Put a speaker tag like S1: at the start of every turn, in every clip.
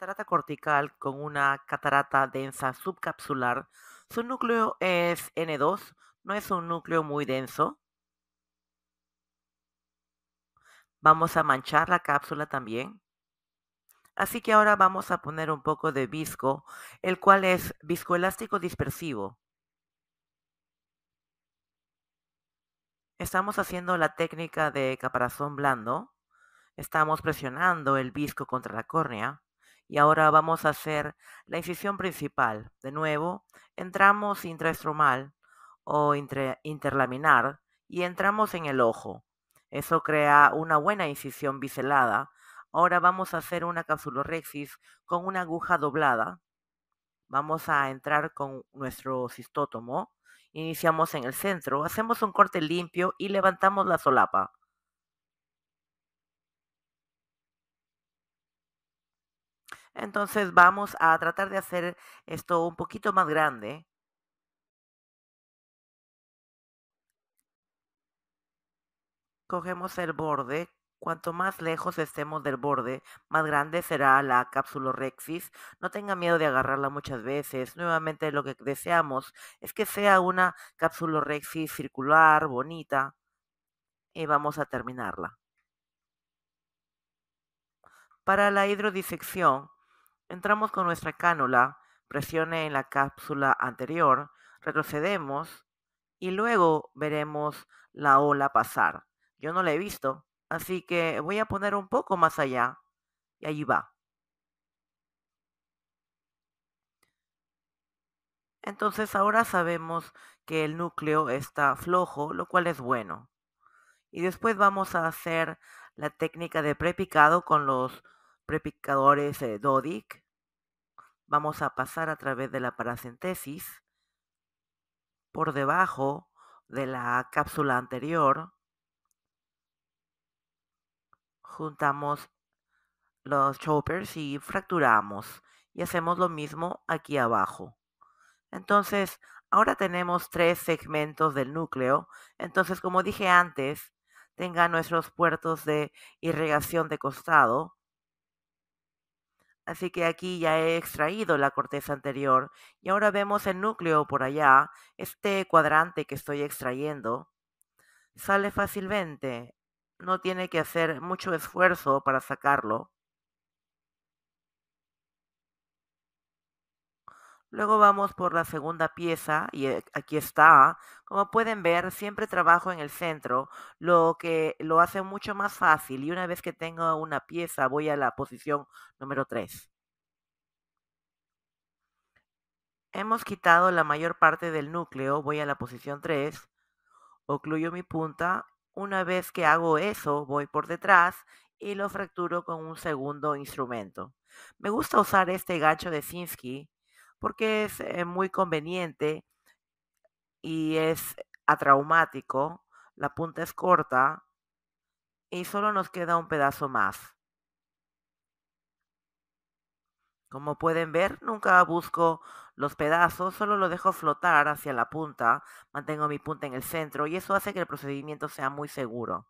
S1: catarata cortical con una catarata densa subcapsular, su núcleo es N2, no es un núcleo muy denso. Vamos a manchar la cápsula también. Así que ahora vamos a poner un poco de visco, el cual es viscoelástico dispersivo. Estamos haciendo la técnica de caparazón blando. Estamos presionando el visco contra la córnea. Y ahora vamos a hacer la incisión principal. De nuevo, entramos intraestromal o interlaminar y entramos en el ojo. Eso crea una buena incisión biselada. Ahora vamos a hacer una capsulorexis con una aguja doblada. Vamos a entrar con nuestro cistótomo. Iniciamos en el centro, hacemos un corte limpio y levantamos la solapa. Entonces vamos a tratar de hacer esto un poquito más grande. Cogemos el borde. Cuanto más lejos estemos del borde, más grande será la cápsula Rexis. No tenga miedo de agarrarla muchas veces. Nuevamente lo que deseamos es que sea una cápsula Rexis circular, bonita. Y vamos a terminarla. Para la hidrodisección Entramos con nuestra cánula, presione en la cápsula anterior, retrocedemos y luego veremos la ola pasar. Yo no la he visto, así que voy a poner un poco más allá y allí va. Entonces ahora sabemos que el núcleo está flojo, lo cual es bueno. Y después vamos a hacer la técnica de prepicado con los prepicadores eh, Dodic vamos a pasar a través de la paracentesis, por debajo de la cápsula anterior, juntamos los choppers y fracturamos y hacemos lo mismo aquí abajo. Entonces, ahora tenemos tres segmentos del núcleo. Entonces, como dije antes, tenga nuestros puertos de irrigación de costado Así que aquí ya he extraído la corteza anterior y ahora vemos el núcleo por allá, este cuadrante que estoy extrayendo. Sale fácilmente, no tiene que hacer mucho esfuerzo para sacarlo. Luego vamos por la segunda pieza y eh, aquí está. Como pueden ver, siempre trabajo en el centro, lo que lo hace mucho más fácil y una vez que tengo una pieza voy a la posición número 3. Hemos quitado la mayor parte del núcleo, voy a la posición 3, ocluyo mi punta. Una vez que hago eso, voy por detrás y lo fracturo con un segundo instrumento. Me gusta usar este gancho de Sinsky porque es eh, muy conveniente y es atraumático, la punta es corta y solo nos queda un pedazo más. Como pueden ver, nunca busco los pedazos, solo lo dejo flotar hacia la punta, mantengo mi punta en el centro y eso hace que el procedimiento sea muy seguro.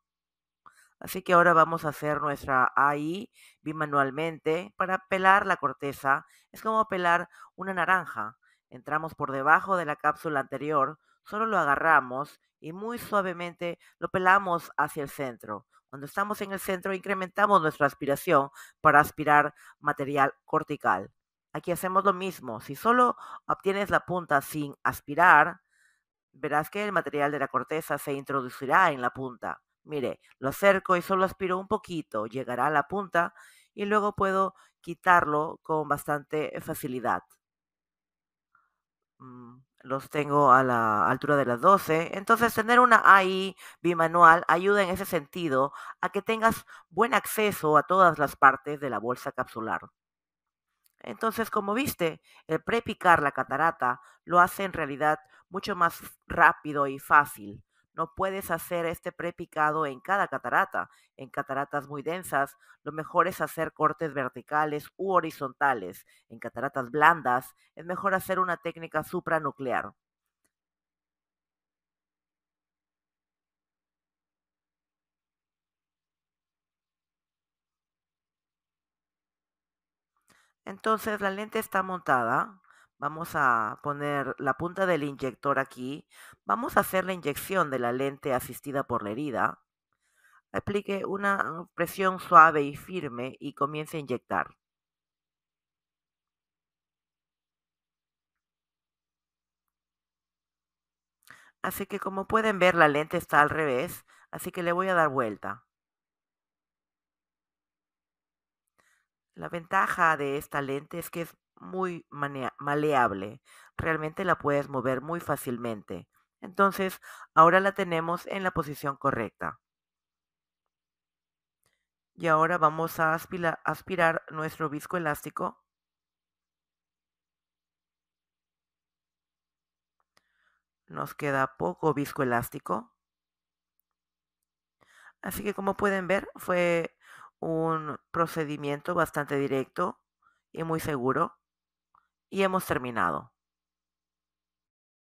S1: Así que ahora vamos a hacer nuestra AI bimanualmente para pelar la corteza. Es como pelar una naranja. Entramos por debajo de la cápsula anterior, solo lo agarramos y muy suavemente lo pelamos hacia el centro. Cuando estamos en el centro incrementamos nuestra aspiración para aspirar material cortical. Aquí hacemos lo mismo. Si solo obtienes la punta sin aspirar, verás que el material de la corteza se introducirá en la punta. Mire, lo acerco y solo aspiro un poquito, llegará a la punta y luego puedo quitarlo con bastante facilidad. Mm, los tengo a la altura de las 12. Entonces, tener una AI bimanual ayuda en ese sentido a que tengas buen acceso a todas las partes de la bolsa capsular. Entonces, como viste, el prepicar la catarata lo hace en realidad mucho más rápido y fácil no puedes hacer este prepicado en cada catarata. En cataratas muy densas, lo mejor es hacer cortes verticales u horizontales. En cataratas blandas, es mejor hacer una técnica supranuclear. Entonces la lente está montada Vamos a poner la punta del inyector aquí. Vamos a hacer la inyección de la lente asistida por la herida. Aplique una presión suave y firme y comience a inyectar. Así que como pueden ver la lente está al revés, así que le voy a dar vuelta. La ventaja de esta lente es que es muy maleable, realmente la puedes mover muy fácilmente. Entonces, ahora la tenemos en la posición correcta. Y ahora vamos a aspirar, nuestro viscoelástico. Nos queda poco viscoelástico. Así que como pueden ver, fue un procedimiento bastante directo y muy seguro. Y hemos terminado.